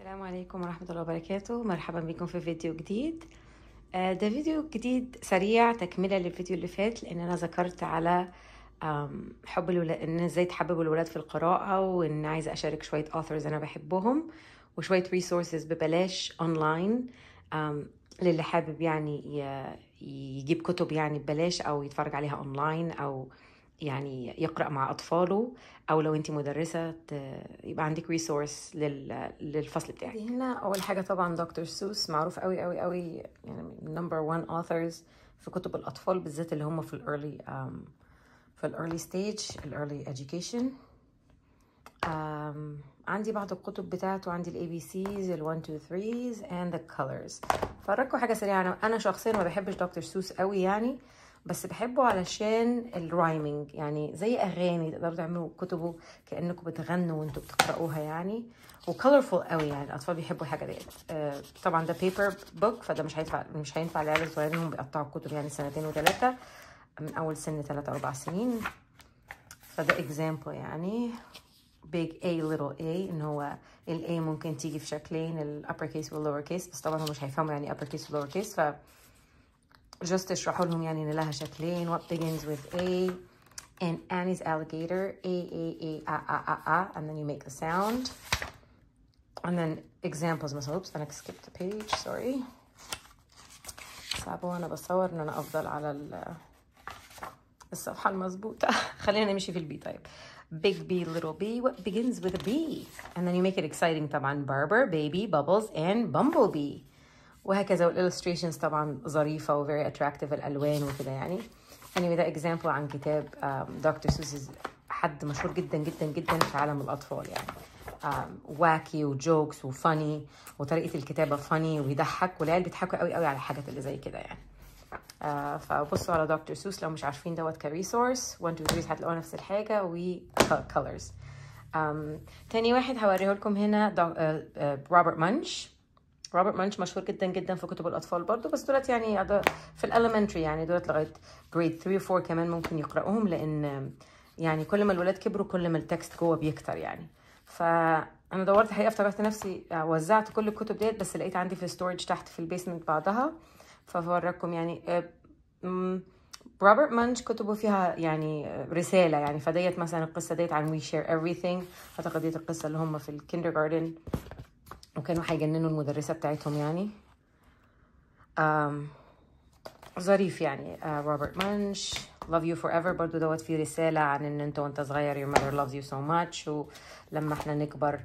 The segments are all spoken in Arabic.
السلام عليكم ورحمة الله وبركاته مرحبا بكم في فيديو جديد آه، ده فيديو جديد سريع تكملة للفيديو اللي فات لان انا ذكرت على حب الولاد ان ازاي تحببوا الولاد في القراءة وان عايزة اشارك شوية authors انا بحبهم وشوية resources ببلاش اونلاين للي حابب يعني يجيب كتب يعني ببلاش او يتفرج عليها اونلاين او يعني يقرأ مع أطفاله أو لو أنت مدرسة يبقى عندك ريسورس للفصل بتاعك هنا أول حاجة طبعا دكتور سوس معروف قوي قوي قوي يعني نمبر 1 authors في كتب الأطفال بالذات اللي هم في um, في الايرلي ستيج الايرلي education um، عندي بعض الكتب بتاعته عندي الاي بي سيز ال 1 2 3 اند ذا كولرز فارجكم حاجه سريعه انا انا شخصيا ما بحبش دكتور سوس قوي يعني بس بحبه علشان الرايمنج يعني زي اغاني تقدروا تعملوا كتبه كانكم بتغنوا وانتوا بتقراوها يعني وكلرفول قوي يعني الاطفال بيحبوا الحاجه دي آه طبعا ده بيبر بوك فده مش هينفع مش هينفع لعيال الصغيرين هم بيقطعوا الكتب يعني سنتين وثلاثه من اول سن ثلاثة اربع سنين فده اكزامبل يعني big A little a ان هو ال A ممكن تيجي في شكلين ال upper case وال lower case بس طبعا هو مش هيفهموا يعني upper case و lower case ف just تشرحوا لهم يعني ان لها شكلين what begins with A and Annie's alligator A A A A A A A and then you make the sound and then examples مثلا oops and skipped the page sorry صعب وانا بصور ان انا افضل على الصفحة خلينا نمشي في البي طيب big B, little B, what begins with a B? And then you make it exciting, طبعا, barber, baby, bubbles, and bumblebee. وهكذا والإلستريشنز طبعا ظريفة وفيري اتراكتيف الألوان وكده يعني anyway ده اكزامبل عن كتاب دكتور um, سوسيز حد مشهور جدا جدا جدا في عالم الأطفال يعني واكي وجوكس وفاني وطريقة الكتابة فاني ويضحك والعيال بيضحكوا قوي قوي على الحاجات اللي زي كده يعني آه فبصوا على دكتور سوس لو مش عارفين دوت كريسورس 1 2 3 هتلاقوا نفس الحاجه و وكلرز um, تاني واحد هوريه لكم هنا روبرت مانش uh, uh, روبرت مانش مشهور جدا جدا في كتب الاطفال برضو بس دولت يعني في الاليمنتري يعني دولت لغايه جريد 3 و4 كمان ممكن يقراوهم لان يعني كل ما الولاد كبروا كل ما التكست جوه بيكتر يعني فانا دورت الحقيقه افتكرت نفسي وزعت كل الكتب ديت بس لقيت عندي في ستورج تحت في البيسمنت بعضها فبوريكم يعني آه، روبرت مانش كتبه فيها يعني آه، رساله يعني فديت مثلا القصه ديت عن وي شير everything اعتقد ديت القصه اللي هم في الكندر جاردن وكانوا هيجننوا المدرسة بتاعتهم يعني ظريف يعني آه، روبرت مانش love you forever برضو دوت فيه رسالة عن ان انت وانت صغير your mother loves you so much ولما احنا نكبر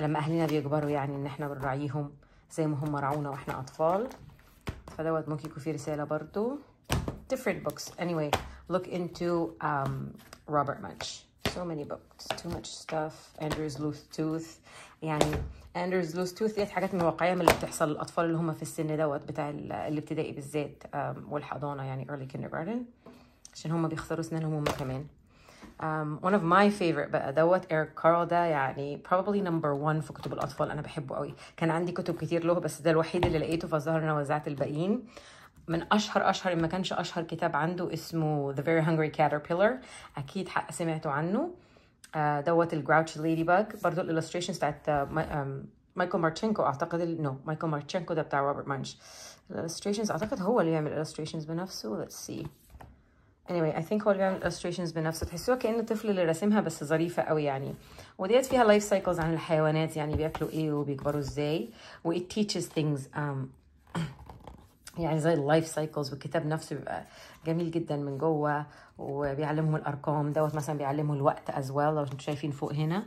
لما اهلنا بيكبروا يعني ان احنا بنراعيهم زي ما هم راعونا واحنا اطفال فدوت ممكن يكون فيه رسالة برضو different books anyway look into um, Robert Munch so many books too much stuff Andrew's loose tooth يعني Andrew's loose tooth ديت حاجات من واقعية من اللي بتحصل للأطفال اللي هم في السن دوت بتاع الابتدائي بالذات والحضانة يعني early kindergarten عشان هم بيخسروا سنانهم هم كمان Um, one of my favorite بقى دوت Eric Carl ده يعني probably number one في كتب الأطفال أنا بحبه قوي كان عندي كتب كتير له بس ده الوحيد اللي لقيته فالظاهر أنا وزعت الباقيين من اشهر اشهر ما كانش اشهر كتاب عنده اسمه The Very Hungry Caterpillar اكيد حق سمعتوا عنه آه، دوت الجراوتش ليدي باج برضه الالستريشنز بتاعت آه، آه، مايكل مارتشينكو اعتقد نو مايكل مارتشينكو ده بتاع روبرت مانش الالستريشنز اعتقد هو اللي بيعمل الالستريشنز بنفسه let's see anyway I think هو اللي بيعمل الالستريشنز بنفسه تحسوها كأنه طفل اللي راسمها بس ظريفة قوي يعني وديت فيها لايف سايكلز عن الحيوانات يعني بياكلوا ايه وبيكبروا ازاي و it teaches things um, يعني زي اللايف سايكلز والكتاب نفسه بيبقى جميل جدا من جوه وبيعلمهم الارقام دوت مثلا بيعلموا الوقت از ويل لو انتم شايفين فوق هنا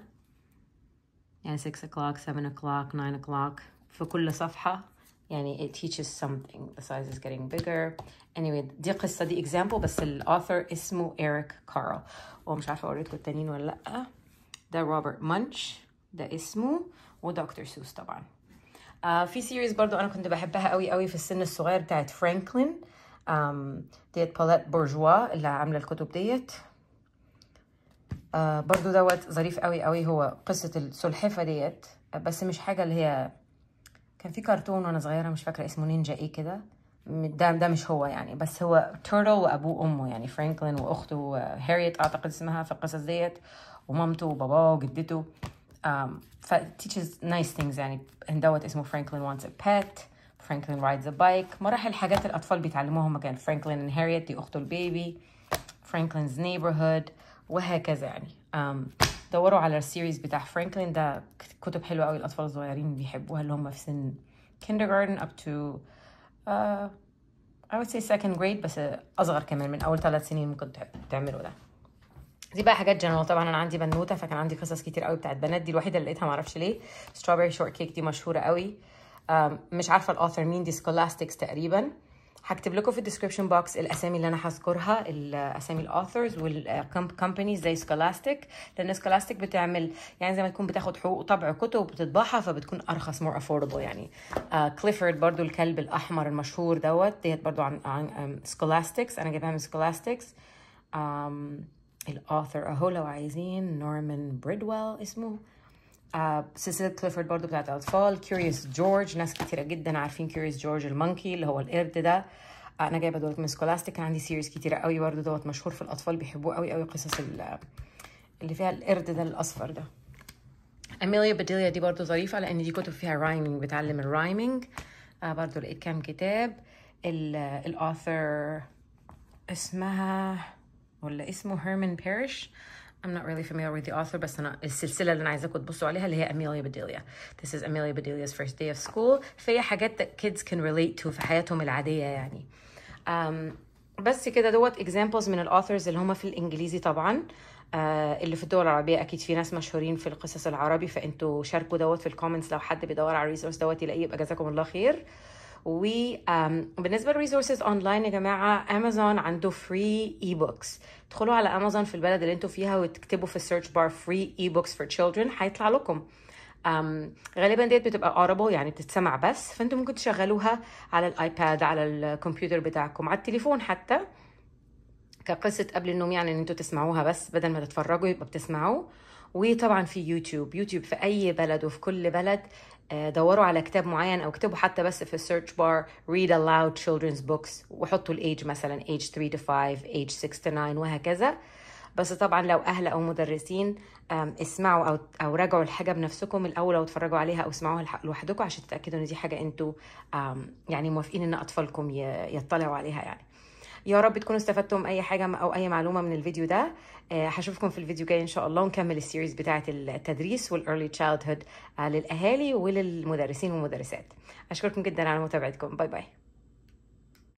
يعني 6 o'clock 7 o'clock 9 o'clock في كل صفحه يعني it teaches something the size is getting bigger anyway دي قصه دي example بس الاوثر اسمه إيريك كارل ومش عارفه اوريكم التانيين ولا لا ده روبرت مانش ده اسمه ودكتور سوس طبعا آه في سيريز برضو انا كنت بحبها قوي قوي في السن الصغير بتاعت فرانكلين ديت باليت بورجوا اللي عامله الكتب ديت آه برضو دوت ظريف قوي قوي هو قصه السلحفه ديت آه، بس مش حاجه اللي هي كان في كرتون وانا صغيره مش فاكره اسمه نينجا ايه كده ده ده مش هو يعني بس هو تورتل وابوه وامه يعني فرانكلين واخته هاريت اعتقد اسمها في القصص ديت ومامته وباباه وجدته um, teaches nice things يعني and that اسمه Franklin wants a pet Franklin rides a bike مراحل حاجات الأطفال بيتعلموهم again Franklin and Harriet the أخته baby. Franklin's neighborhood وهكذا يعني um, دوروا على السيريز بتاع Franklin ده كتب حلوة قوي الأطفال الصغيرين بيحبوها اللي هم في سن kindergarten up to uh, I would say second grade بس أصغر كمان من أول ثلاث سنين ممكن تعملوا ده دي بقى حاجات جنرال طبعا انا عندي بنوته فكان عندي قصص كتير قوي بتاعت بنات دي الوحيده اللي لقيتها معرفش ليه ستروبري شورت كيك دي مشهوره قوي مش عارفه الاثر مين دي سكولاستكس تقريبا هكتب لكم في الديسكربشن بوكس الاسامي اللي انا هذكرها الاسامي الاثرز والكومبانيز زي سكولاستيك لان سكولاستيك بتعمل يعني زي ما تكون بتاخد حقوق طبع كتب وبتطبعها فبتكون ارخص مور افوردبل يعني كليفورد آه، uh, برضو الكلب الاحمر المشهور دوت ديت برضو عن, عن um, سكولاستكس انا جايبها من سكولاستكس um, الاثر أهو لو عايزين نورمان بريدويل اسمه سيسيل آه، سلسلة كليفورد برضو بتاعت أطفال كيوريوس جورج ناس كتيرة جدا عارفين كيوريوس جورج المونكي اللي هو القرد ده آه، أنا جايبة دوت من سكولاستيك كان عندي سيريز كتيرة قوي برضو دوت مشهور في الأطفال بيحبوه قوي قوي قصص اللي فيها القرد ده الأصفر ده أميليا بديليا دي برضو ظريفة لأن دي كتب فيها رايمنج بتعلم الرايمنج آه برضو لقيت كام كتاب الاثر اسمها ولا اسمه هيرمان بيريش I'm not really familiar with the author بس أنا السلسلة اللي أنا عايزاكم تبصوا عليها اللي هي أميليا بديليا This is Amelia Bedelia's first day of school فهي حاجات that kids can relate to في حياتهم العادية يعني um, بس كده دوت examples من الأوثرز اللي هم في الإنجليزي طبعا uh, اللي في الدول العربية أكيد في ناس مشهورين في القصص العربي فأنتوا شاركوا دوت في الكومنتس لو حد بيدور على الريسورس دوت يلاقيه يبقى جزاكم الله خير وبالنسبه للريسورسز اونلاين يا جماعه امازون عنده فري اي بوكس ادخلوا على امازون في البلد اللي انتوا فيها وتكتبوا في السيرش بار فري اي بوكس فور تشيلدرن هيطلع لكم أم um، غالبا ديت بتبقى اوربل يعني بتتسمع بس فانتم ممكن تشغلوها على الايباد على الكمبيوتر بتاعكم على التليفون حتى كقصه قبل النوم يعني ان انتوا تسمعوها بس بدل ما تتفرجوا يبقى بتسمعوا وطبعا في يوتيوب يوتيوب في اي بلد وفي كل بلد آه، دوروا على كتاب معين او اكتبوا حتى بس في السيرش بار read aloud children's books وحطوا الايج مثلا age 3 to 5 age 6 to 9 وهكذا بس طبعا لو اهل او مدرسين اسمعوا او او راجعوا الحاجه بنفسكم الاول او اتفرجوا عليها او اسمعوها لوحدكم عشان تتاكدوا ان دي حاجه انتوا يعني موافقين ان اطفالكم يطلعوا عليها يعني يا رب تكونوا استفدتم اي حاجه او اي معلومه من الفيديو ده آه، هشوفكم في الفيديو الجاي ان شاء الله ونكمل السيريز بتاعه التدريس والارلي آه، تشايلدهود للاهالي وللمدرسين والمدرسات اشكركم جدا على متابعتكم باي باي